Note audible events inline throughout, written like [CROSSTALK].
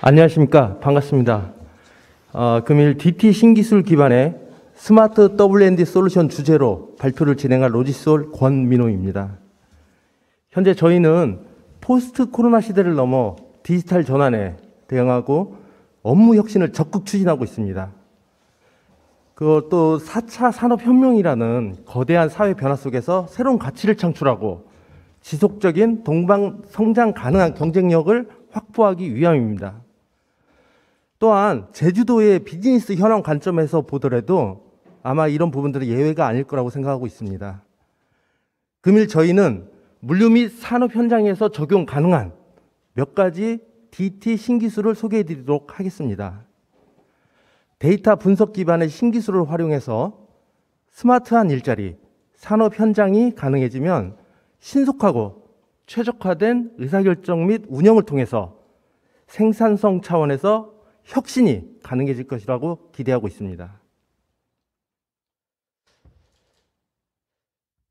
안녕하십니까. 반갑습니다. 어, 금일 DT 신기술 기반의 스마트 W&D 솔루션 주제로 발표를 진행할 로지솔 권민호입니다. 현재 저희는 포스트 코로나 시대를 넘어 디지털 전환에 대응하고 업무 혁신을 적극 추진하고 있습니다. 그것 4차 산업혁명이라는 거대한 사회 변화 속에서 새로운 가치를 창출하고 지속적인 동방 성장 가능한 경쟁력을 확보하기 위함입니다. 또한 제주도의 비즈니스 현황 관점에서 보더라도 아마 이런 부분들은 예외가 아닐 거라고 생각하고 있습니다. 금일 저희는 물류 및 산업 현장에서 적용 가능한 몇 가지 DT 신기술을 소개해 드리도록 하겠습니다. 데이터 분석 기반의 신기술을 활용해서 스마트한 일자리, 산업 현장이 가능해지면 신속하고 최적화된 의사결정 및 운영을 통해서 생산성 차원에서 혁신이 가능해질 것이라고 기대하고 있습니다.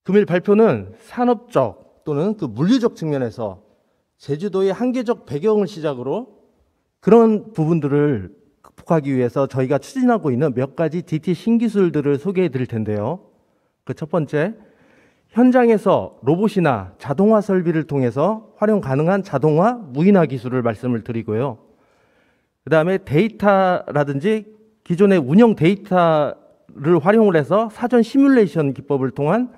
금일 발표는 산업적 또는 그 물리적 측면에서 제주도의 한계적 배경을 시작으로 그런 부분들을 극복하기 위해서 저희가 추진하고 있는 몇 가지 DT 신기술들을 소개해 드릴 텐데요. 그 첫 번째, 현장에서 로봇이나 자동화 설비를 통해서 활용 가능한 자동화 무인화 기술을 말씀을 드리고요. 그 다음에 데이터라든지 기존의 운영 데이터를 활용을 해서 사전 시뮬레이션 기법을 통한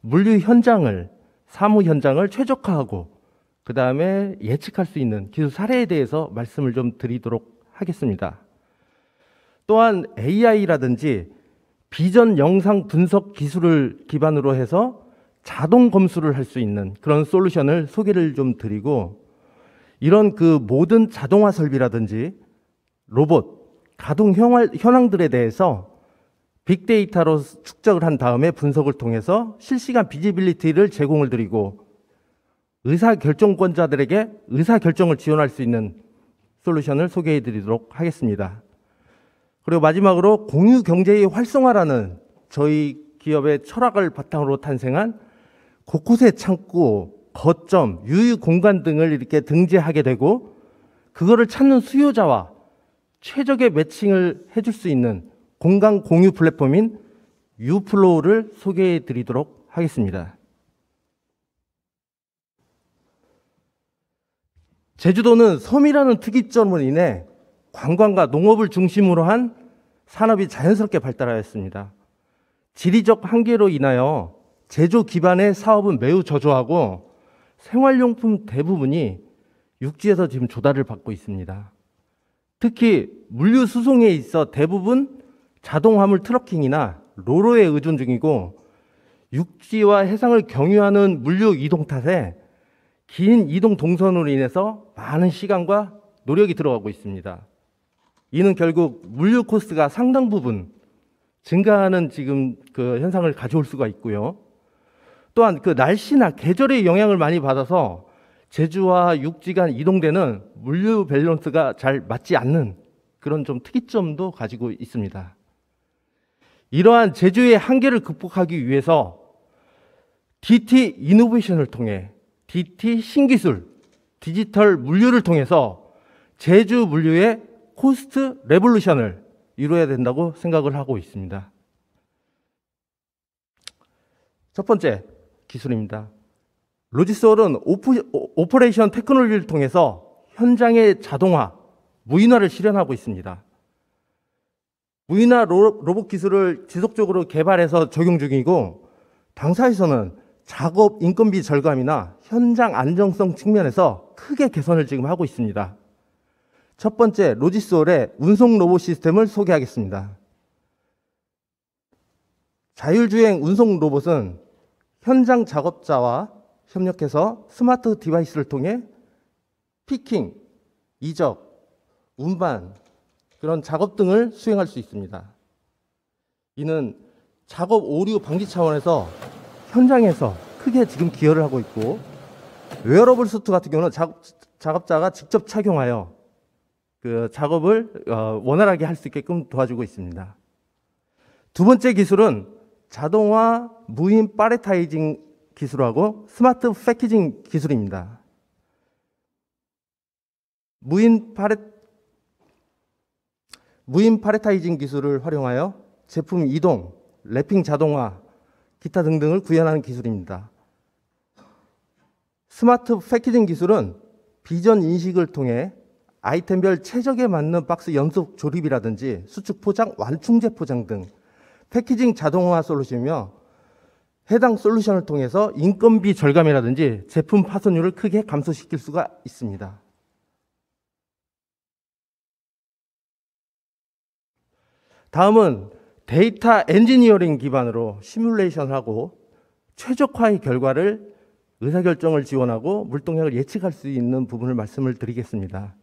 물류 현장을 사무 현장을 최적화하고 그 다음에 예측할 수 있는 기술 사례에 대해서 말씀을 좀 드리도록 하겠습니다. 또한 AI라든지 비전 영상 분석 기술을 기반으로 해서 자동 검수를 할 수 있는 그런 솔루션을 소개를 좀 드리고 이런 그 모든 자동화 설비라든지 로봇, 가동 현황들에 대해서 빅데이터로 축적을 한 다음에 분석을 통해서 실시간 비지빌리티를 제공을 드리고 의사 결정권자들에게 의사 결정을 지원할 수 있는 솔루션을 소개해 드리도록 하겠습니다. 그리고 마지막으로 공유 경제의 활성화라는 저희 기업의 철학을 바탕으로 탄생한 곳곳의 창구, 거점, 유유 공간 등을 이렇게 등재하게 되고 그거를 찾는 수요자와 최적의 매칭을 해줄 수 있는 공간 공유 플랫폼인 유플로우를 소개해 드리도록 하겠습니다. 제주도는 섬이라는 특이점으로 인해 관광과 농업을 중심으로 한 산업이 자연스럽게 발달하였습니다. 지리적 한계로 인하여 제조 기반의 사업은 매우 저조하고 생활용품 대부분이 육지에서 지금 조달을 받고 있습니다. 특히 물류 수송에 있어 대부분 자동 화물 트럭킹이나 로로에 의존 중이고 육지와 해상을 경유하는 물류 이동 탓에 긴 이동 동선으로 인해서 많은 시간과 노력이 들어가고 있습니다. 이는 결국 물류 코스가 상당 부분 증가하는 지금 그 현상을 가져올 수가 있고요. 또한 그 날씨나 계절의 영향을 많이 받아서 제주와 육지간 이동되는 물류 밸런스가 잘 맞지 않는 그런 좀 특이점도 가지고 있습니다. 이러한 제주의 한계를 극복하기 위해서 DT 이노베이션을 통해 DT 신기술, 디지털 물류를 통해서 제주 물류의 코스트 레볼루션을 이루어야 된다고 생각을 하고 있습니다. 첫 번째 기술입니다. 로지솔은 오프, 오퍼레이션 테크놀로지를 통해서 현장의 자동화, 무인화를 실현하고 있습니다. 무인화 로, 로봇 기술을 지속적으로 개발해서 적용 중이고 당사에서는 작업 인건비 절감이나 현장 안정성 측면에서 크게 개선을 지금 하고 있습니다. 첫 번째 로지솔의 운송 로봇 시스템을 소개하겠습니다. 자율주행 운송 로봇은 현장 작업자와 협력해서 스마트 디바이스를 통해 피킹, 이적, 운반 그런 작업 등을 수행할 수 있습니다. 이는 작업 오류 방지 차원에서 현장에서 크게 지금 기여를 하고 있고 웨어러블 수트 같은 경우는 작업, 자가 직접 착용하여 그 작업을 어, 원활하게 할 수 있게끔 도와주고 있습니다. 두 번째 기술은 자동화 무인 파레타이징 기술하고 스마트 패키징 기술입니다. 무인 파레 무인 파레타이징 기술을 활용하여 제품 이동, 랩핑 자동화, 기타 등등을 구현하는 기술입니다. 스마트 패키징 기술은 비전 인식을 통해 아이템별 최적에 맞는 박스 연속 조립이라든지 수축 포장, 완충제 포장 등 패키징 자동화 솔루션이며 해당 솔루션을 통해서 인건비 절감이라든지 제품 파손율을 크게 감소시킬 수가 있습니다. 다음은 데이터 엔지니어링 기반으로 시뮬레이션을 하고 최적화의 결과를 의사결정을 지원하고 물동량을 예측할 수 있는 부분을 말씀을 드리겠습니다.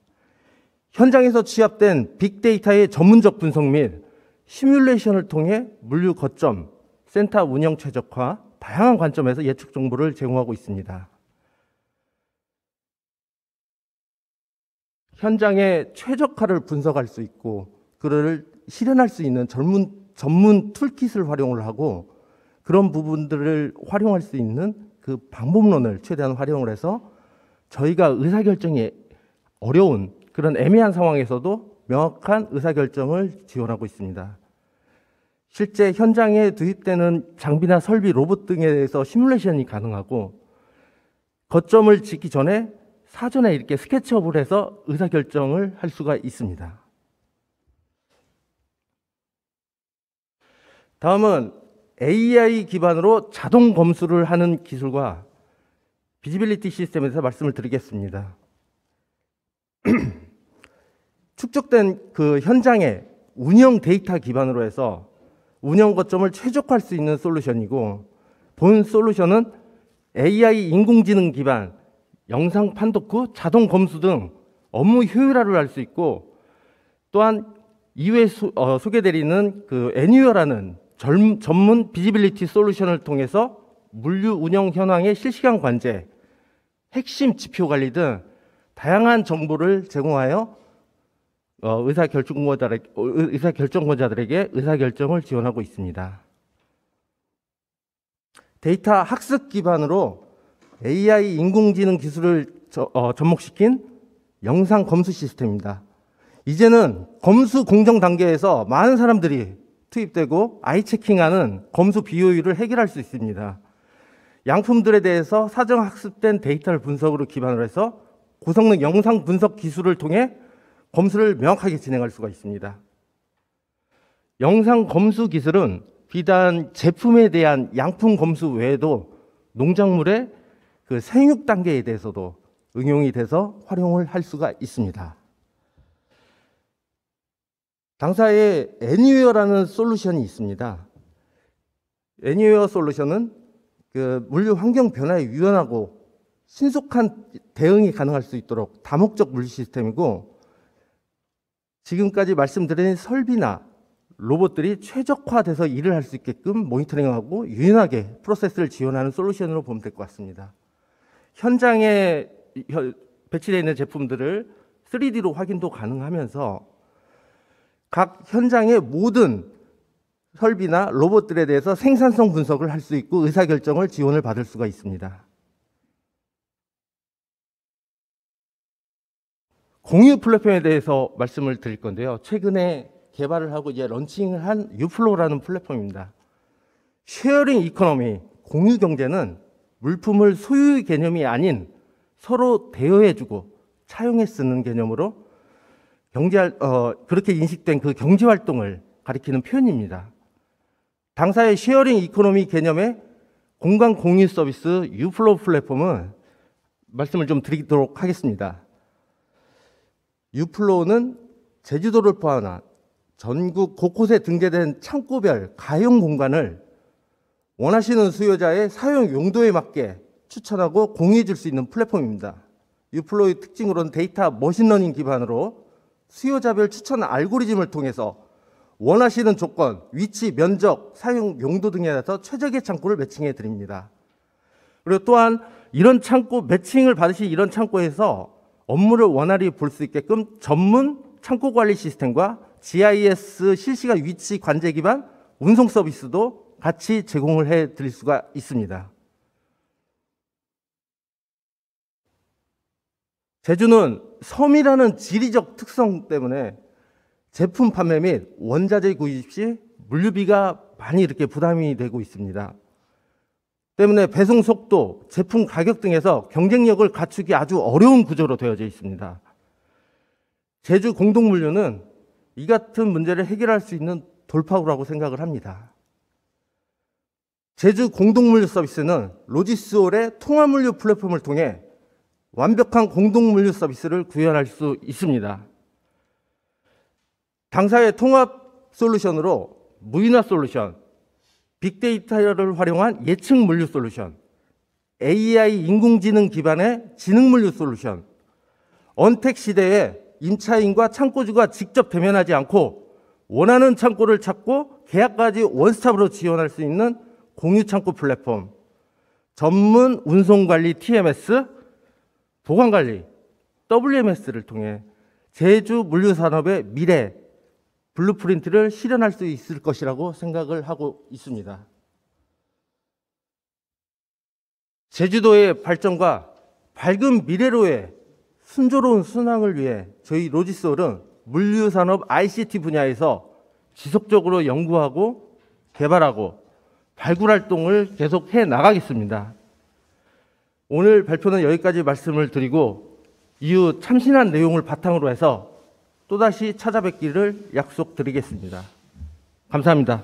현장에서 취합된 빅데이터의 전문적 분석 및 시뮬레이션을 통해 물류 거점, 센터 운영 최적화, 다양한 관점에서 예측 정보를 제공하고 있습니다. 현장의 최적화를 분석할 수 있고 그를 실현할 수 있는 전문 전문 툴킷을 활용을 하고 그런 부분들을 활용할 수 있는 그 방법론을 최대한 활용을 해서 저희가 의사결정이 어려운 그런 애매한 상황에서도 명확한 의사결정을 지원하고 있습니다. 실제 현장에 도입되는 장비나 설비, 로봇 등에 대해서 시뮬레이션이 가능하고 거점을 짓기 전에 사전에 이렇게 스케치업을 해서 의사결정을 할 수가 있습니다. 다음은 AI 기반으로 자동 검수를 하는 기술과 비지빌리티 시스템에서 말씀을 드리겠습니다. [CLEARS THROAT] 축적된 그 현장의 운영 데이터 기반으로 해서 운영 거점을 최적화할 수 있는 솔루션이고 본 솔루션은 AI 인공지능 기반 영상 판독후 자동 검수 등 업무 효율화를 할 수 있고 또한 이외 소, 어, 소개드리는 그 애니어라는 젊, 전문 비즈빌리티 솔루션을 통해서 물류 운영 현황의 실시간 관제, 핵심 지표 관리 등 다양한 정보를 제공하여 어, 의사 결정권자들 어, 의사 결정권자들에게 의사 결정을 지원하고 있습니다. 데이터 학습 기반으로 AI 인공지능 기술을 저, 어, 접목시킨 영상 검수 시스템입니다. 이제는 검수 공정 단계에서 많은 사람들이 투입되고 아이 체킹하는 검수 비효율을 해결할 수 있습니다. 양품들에 대해서 사정 학습된 데이터를 분석으로 기반으로 해서 고성능 영상 분석 기술을 통해 검수를 명확하게 진행할 수가 있습니다. 영상 검수 기술은 비단 제품에 대한 양품 검수 외에도 농작물의 그 생육 단계에 대해서도 응용이 돼서 활용을 할 수가 있습니다. 당사에 애니웨어라는 솔루션이 있습니다. 애니웨어 솔루션은 그 물류 환경 변화에 유연하고 신속한 대응이 가능할 수 있도록 다목적 물류 시스템이고 지금까지 말씀드린 설비나 로봇들이 최적화돼서 일을 할 수 있게끔 모니터링하고 유연하게 프로세스를 지원하는 솔루션으로 보면 될 것 같습니다. 현장에 배치되어 있는 제품들을 3D로 확인도 가능하면서 각 현장의 모든 설비나 로봇들에 대해서 생산성 분석을 할 수 있고 의사결정을 지원을 받을 수가 있습니다. 공유 플랫폼에 대해서 말씀을 드릴 건데요. 최근에 개발을 하고 이제 런칭을 한 유플로라는 우 플랫폼입니다. 쉐어링 이코노미, 공유 경제는 물품을 소유 개념이 아닌 서로 대여해주고 차용해 쓰는 개념으로 경제 어, 그렇게 인식된 그 경제 활동을 가리키는 표현입니다. 당사의 쉐어링 이코노미 개념의 공간 공유 서비스 유플로 플랫폼은 말씀을 좀 드리도록 하겠습니다. 유플로는 제주도를 포함한 전국 곳곳에 등재된 창고별 가용 공간을 원하시는 수요자의 사용 용도에 맞게 추천하고 공유해 줄 수 있는 플랫폼입니다. 유플로의 특징으로는 데이터 머신러닝 기반으로 수요자별 추천 알고리즘을 통해서 원하시는 조건, 위치, 면적, 사용 용도 등에 따라서 최적의 창고를 매칭해 드립니다. 그리고 또한 이런 창고 매칭을 받으신 이런 창고에서 업무를 원활히 볼 수 있게끔 전문 창고 관리 시스템과 GIS 실시간 위치 관제 기반 운송 서비스도 같이 제공을 해 드릴 수가 있습니다. 제주는 섬이라는 지리적 특성 때문에 제품 판매 및 원자재 구입 시 물류비가 많이 이렇게 부담이 되고 있습니다. 때문에 배송 속도, 제품 가격 등에서 경쟁력을 갖추기 아주 어려운 구조로 되어져 있습니다. 제주 공동물류는 이 같은 문제를 해결할 수 있는 돌파구라고 생각을 합니다. 제주 공동물류 서비스는 로지스홀의 통화물류 플랫폼을 통해 완벽한 공동물류 서비스를 구현할 수 있습니다. 당사의 통합 솔루션으로 무인화 솔루션, 빅데이터를 활용한 예측 물류 솔루션, AI 인공지능 기반의 지능 물류 솔루션, 언택 시대에 임차인과 창고주가 직접 대면하지 않고 원하는 창고를 찾고 계약까지 원스톱으로 지원할 수 있는 공유 창고 플랫폼, 전문 운송관리 TMS, 보관관리 WMS를 통해 제주 물류산업의 미래 블루프린트를 실현할 수 있을 것이라고 생각을 하고 있습니다. 제주도의 발전과 밝은 미래로의 순조로운 순항을 위해 저희 로지솔은 물류산업 ICT 분야에서 지속적으로 연구하고 개발하고 발굴 활동을 계속해 나가겠습니다. 오늘 발표는 여기까지 말씀을 드리고 이후 참신한 내용을 바탕으로 해서 또다시 찾아뵙기를 약속드리겠습니다. 감사합니다.